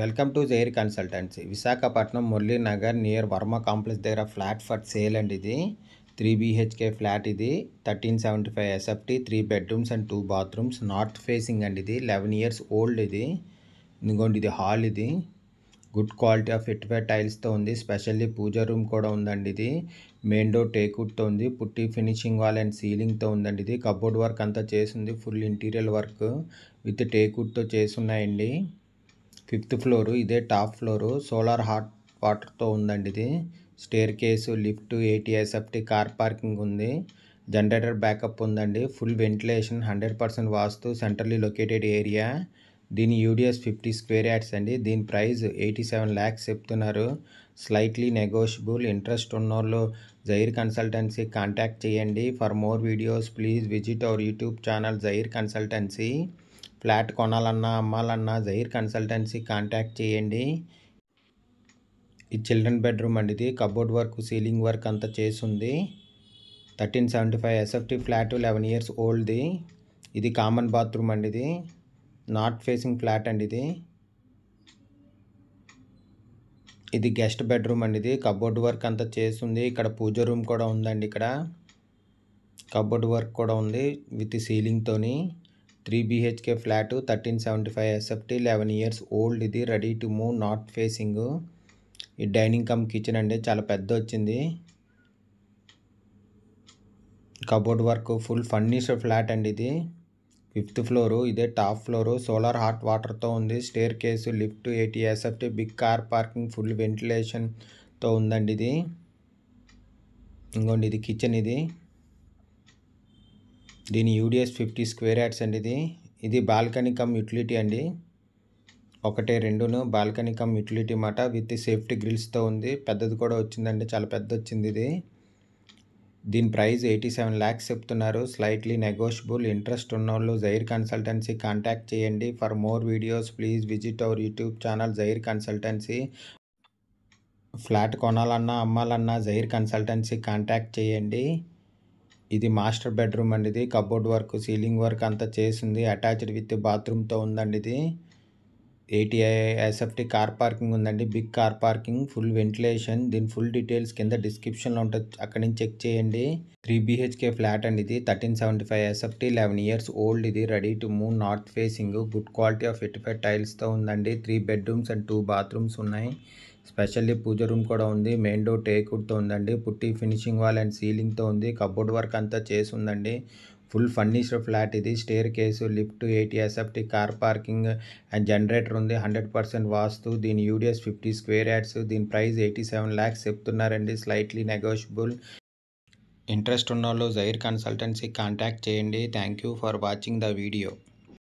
welcome to Jair consultancy Visakhapatnam Muralinagar near Varma complex దగ్గర flat for sale అండి ఇది త్రీ బీహెచ్కే ఫ్లాట్ ఇది thirteen seventy five SFT three bedrooms and two bathrooms north facing అండి ఇది eleven years old ఇది ఎందుకంటే ఇది హాల్ ఇది గుడ్ క్వాలిటీ ఆఫ్ ఫిట్వేర్ టైల్స్తో ఉంది స్పెషల్లీ పూజ రూమ్ కూడా ఉందండి ఇది మెయిన్ డోర్ టేకుడ్తో ఉంది పుట్టి ఫినిషింగ్ వాల్ అండ్ సీలింగ్తో ఉందండి ఇది కబోర్డ్ వర్క్ అంతా చేసింది ఫుల్ ఇంటీరియర్ వర్క్ విత్ టేకుడ్తో ఉన్నాయండి ఫిఫ్త్ ఫ్లోరు ఇదే టాప్ ఫ్లోరు సోలార్ హాట్ వాటర్తో ఉందండి ఇది staircase lift safety car parking ఉంది జనరేటర్ బ్యాకప్ ఉందండి full ventilation hundred percent vastu centrally located area దీని యూడిఎస్ ఫిఫ్టీ స్క్వేర్ యాడ్స్ అండి దీని ప్రైస్ ఎయిటీ సెవెన్ ల్యాక్స్ చెప్తున్నారు స్లైట్లీ నెగోషియబుల్ ఇంట్రెస్ట్ ఉన్నోళ్ళు జైర్ కన్సల్టెన్సీ కాంటాక్ట్ చేయండి for more videos please visit our YouTube channel Jair consultancy flat కొనాలన్నా అమ్మాలన్నా Zaheer consultancy contact చేయండి ఈ children bedroom అండి ఇది కబోర్డ్ వర్క్ సీలింగ్ వర్క్ అంతా చేసింది thirteen seventy five SFT flat eleven years ఓల్డ్ది ఇది కామన్ బాత్రూమ్ అండి ఇది నార్త్ ఫేసింగ్ ఫ్లాట్ అండి ఇది ఇది గెస్ట్ బెడ్రూమ్ అండి ఇది కబోర్డ్ వర్క్ అంతా ఉంది ఇక్కడ పూజ రూమ్ కూడా ఉందండి ఇక్కడ కబోర్డ్ వర్క్ కూడా ఉంది విత్ సీలింగ్తోని three BHK flat thirteen seventy five SFT eleven years old ఇది ready to move north facing ఈ డైనింగ్ కమ్ కిచెన్ అండి చాలా పెద్ద వచ్చింది cupboard work full furnished flat అండి ఇది ఫిఫ్త్ ఫ్లోరు ఇదే టాప్ ఫ్లోరు సోలార్ హాట్ వాటర్తో ఉంది staircase lift eighty SFT big car parking full వెంటిలేషన్తో ఉందండి ఇది ఇంకోండి ఇది కిచెన్ ఇది దీని యూడిఎస్ ఫిఫ్టీ స్క్వేర్ యాడ్స్ అండి ఇది ఇది బాల్కనీ కమ్ యూటిలిటీ అండి ఒకటే రెండును బాల్కనీ కమ్ యూటిలిటీ మాట విత్ సేఫ్టీ గ్రిల్స్తో ఉంది పెద్దది కూడా వచ్చిందండి చాలా పెద్ద వచ్చింది ఇది దీని ప్రైస్ ఎయిటీ సెవెన్ ల్యాక్స్ చెప్తున్నారు స్లైట్లీ నెగోషియబుల్ ఇంట్రెస్ట్ ఉన్న వాళ్ళు జైర్ కన్సల్టెన్సీ కాంటాక్ట్ చేయండి for more videos please visit our YouTube channel Jair consultancy flat కొనాలన్నా అమ్మాలన్నా జైర్ కన్సల్టెన్సీ కాంటాక్ట్ చేయండి ఇది మాస్టర్ బెడ్రూమ్ అండి ఇది కబోర్డ్ వర్క్ సీలింగ్ వర్క్ అంతా చేసింది అటాచ్డ్ విత్ బాత్రూమ్తో ఉందండి ఇది ఎయిటీ ఎస్ఎఫ్టీ కార్ పార్కింగ్ ఉందండి big car parking full ventilation దీని ఫుల్ డీటెయిల్స్ కింద డిస్క్రిప్షన్లో ఉంటుంది అక్కడి నుంచి చెక్ చేయండి త్రీ బీహెచ్కే ఫ్లాట్ అండి ఇది thirteen seventy five SFT eleven years old ఇది ready to move north facing good quality of eighty five టైల్స్తో ఉందండి three bedrooms and two bathrooms ఉన్నాయి స్పెషల్లీ పూజ రూమ్ కూడా ఉంది మెయిన్ డోర్ తో ఉందండి పుట్టి ఫినిషింగ్ వాల్ అండ్ సీలింగ్తో ఉంది కబోర్డ్ వర్క్ అంతా చేసి ఉందండి ఫుల్ ఫర్నిష్డ్ ఫ్లాట్ ఇది staircase lift eighty SFT car parking and generator ఉంది హండ్రెడ్ పర్సెంట్ వాస్తు దీని యూడిఎస్ ఫిఫ్టీ స్క్వేర్ యాడ్స్ దీని ప్రైస్ ఎయిటీ సెవెన్ ల్యాక్స్ చెప్తున్నారండి స్లైట్లీ నెగోషియబుల్ ఇంట్రెస్ట్ ఉన్న వాళ్ళు జైర్ కన్సల్టెన్సీ కాంటాక్ట్ చేయండి thank you for watching the video